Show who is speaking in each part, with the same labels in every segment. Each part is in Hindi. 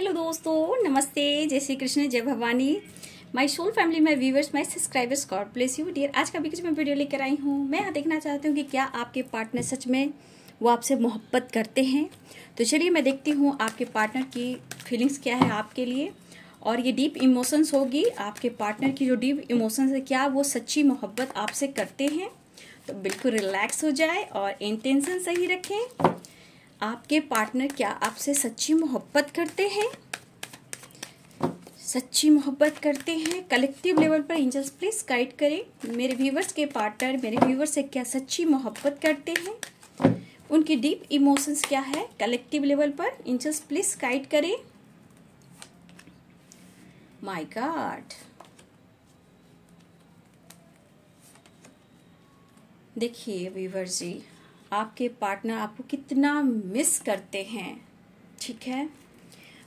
Speaker 1: हेलो दोस्तों नमस्ते जय श्री कृष्ण जय Bhavani my soul family my viewers my subscribers God bless you dear आज का भी कुछ मैं वीडियो लेकर आई हूँ मैं यहाँ देखना चाहती हूँ कि क्या आपके पार्टनर सच में वो आपसे मोहब्बत करते हैं तो चलिए मैं देखती हूँ आपके पार्टनर की फीलिंग्स क्या है आपके लिए और ये डीप इमोशंस होगी आपके पार्टनर की जो डीप इमोशंस है क्या वो सच्ची मोहब्बत आपसे करते हैं तो बिल्कुल रिलैक्स हो जाए और इंटेंसन सही रखें आपके पार्टनर क्या आपसे सच्ची मोहब्बत करते हैं सच्ची मोहब्बत करते हैं कलेक्टिव लेवल पर एंजल्स प्लीज़ गाइड करें मेरे व्यूवर्स के पार्टनर मेरे व्यूवर्स से क्या सच्ची मोहब्बत करते हैं उनकी डीप इमोशंस क्या है कलेक्टिव लेवल पर एंजल्स प्लीज़ गाइड करें माय गॉड देखिए व्यूवर जी आपके पार्टनर आपको कितना मिस करते हैं ठीक है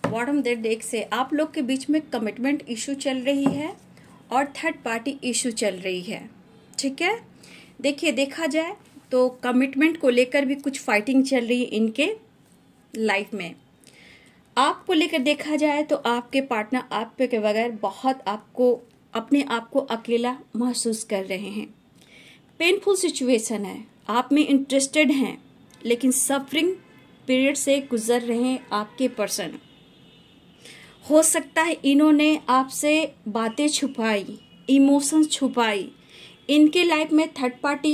Speaker 1: बॉटम डेट से आप लोग के बीच में कमिटमेंट इशू चल रही है और थर्ड पार्टी इशू चल रही है ठीक है देखिए देखा जाए तो कमिटमेंट को लेकर भी कुछ फाइटिंग चल रही है इनके लाइफ में आपको लेकर देखा जाए तो आपके पार्टनर आप के बगैर बहुत आपको अपने आप को अकेला महसूस कर रहे हैं पेनफुल सिचुएशन है आप में इंटरेस्टेड हैं लेकिन सफरिंग पीरियड से गुजर रहे हैं आपके पर्सन हो सकता है इन्होंने आपसे बातें छुपाई इमोशंस छुपाई इनके लाइफ में थर्ड पार्टी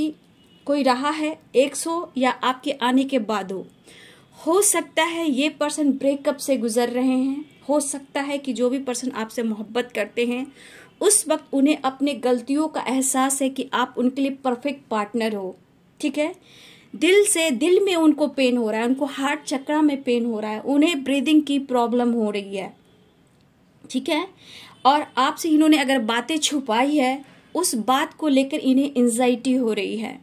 Speaker 1: कोई रहा है एक सौ या आपके आने के बाद हो हो सकता है ये पर्सन ब्रेकअप से गुजर रहे हैं हो सकता है कि जो भी पर्सन आपसे मोहब्बत करते हैं उस वक्त उन्हें अपने गलतियों का एहसास है कि आप उनके लिए परफेक्ट पार्टनर हो ठीक है दिल से दिल में उनको पेन हो रहा है उनको हार्ट चक्रा में पेन हो रहा है उन्हें ब्रीदिंग की प्रॉब्लम हो रही है ठीक है और आपसे इन्होंने अगर बातें छुपाई है उस बात को लेकर इन्हें एंजाइटी हो रही है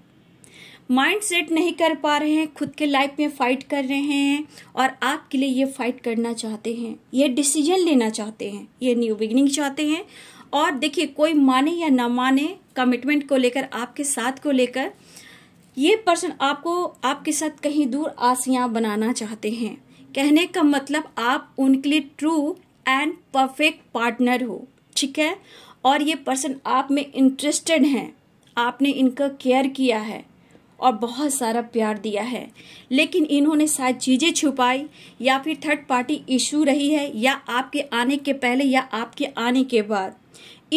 Speaker 1: माइंड सेट नहीं कर पा रहे हैं खुद के लाइफ में फाइट कर रहे हैं और आपके लिए ये फाइट करना चाहते हैं ये डिसीजन लेना चाहते हैं ये न्यू बिगनिंग चाहते हैं और देखिए कोई माने या ना माने कमिटमेंट को लेकर आपके साथ को लेकर ये पर्सन आपको आपके साथ कहीं दूर आसियां बनाना चाहते हैं कहने का मतलब आप उनके लिए ट्रू एंड परफेक्ट पार्टनर हो ठीक है और ये पर्सन आप में इंटरेस्टेड हैं आपने इनका केयर किया है और बहुत सारा प्यार दिया है लेकिन इन्होंने शायद चीज़ें छुपाई या फिर थर्ड पार्टी इशू रही है या आपके आने के पहले या आपके आने के बाद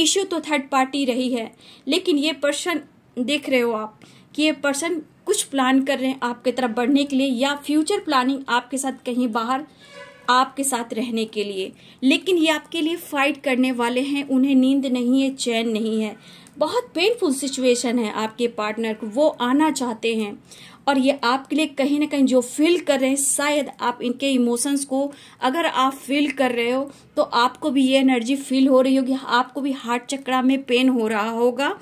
Speaker 1: इशू तो थर्ड पार्टी रही है लेकिन ये पर्सन देख रहे हो आप कि ये पर्सन कुछ प्लान कर रहे हैं आपके तरफ बढ़ने के लिए या फ्यूचर प्लानिंग आपके साथ कहीं बाहर आपके साथ रहने के लिए लेकिन ये आपके लिए फाइट करने वाले हैं उन्हें नींद नहीं है चैन नहीं है बहुत पेनफुल सिचुएशन है आपके पार्टनर को वो आना चाहते हैं और ये आपके लिए कहीं ना कहीं जो फील कर रहे हैं शायद आप इनके इमोशंस को अगर आप फील कर रहे हो तो आपको भी ये एनर्जी फील हो रही होगी आपको भी हार्ट चक्रा में पेन हो रहा होगा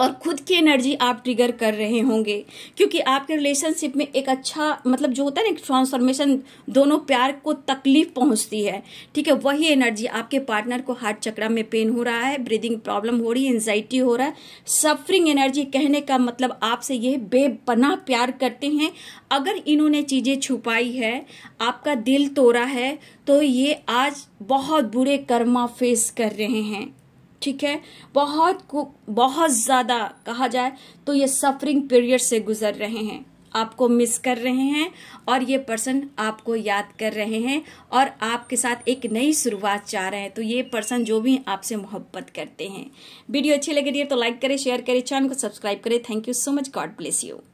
Speaker 1: और खुद की एनर्जी आप ट्रिगर कर रहे होंगे क्योंकि आपके रिलेशनशिप में एक अच्छा मतलब जो होता है ना ट्रांसफॉर्मेशन दोनों प्यार को तकलीफ पहुंचती है ठीक है वही एनर्जी आपके पार्टनर को हार्ट चक्रा में पेन हो रहा है ब्रीदिंग प्रॉब्लम हो रही है एनजाइटी हो रहा है सफरिंग एनर्जी कहने का मतलब आपसे यह बेपनाह प्यार करते हैं अगर इन्होंने चीज़ें छुपाई है आपका दिल तोड़ा है तो ये आज बहुत बुरे कर्मा फेस कर रहे हैं ठीक है बहुत बहुत ज़्यादा कहा जाए तो ये सफरिंग पीरियड से गुजर रहे हैं आपको मिस कर रहे हैं और ये पर्सन आपको याद कर रहे हैं और आपके साथ एक नई शुरुआत चाह रहे हैं तो ये पर्सन जो भी आपसे मोहब्बत करते हैं वीडियो अच्छी लगी है तो लाइक करें शेयर करें चैनल को सब्सक्राइब करें thank you so much God bless you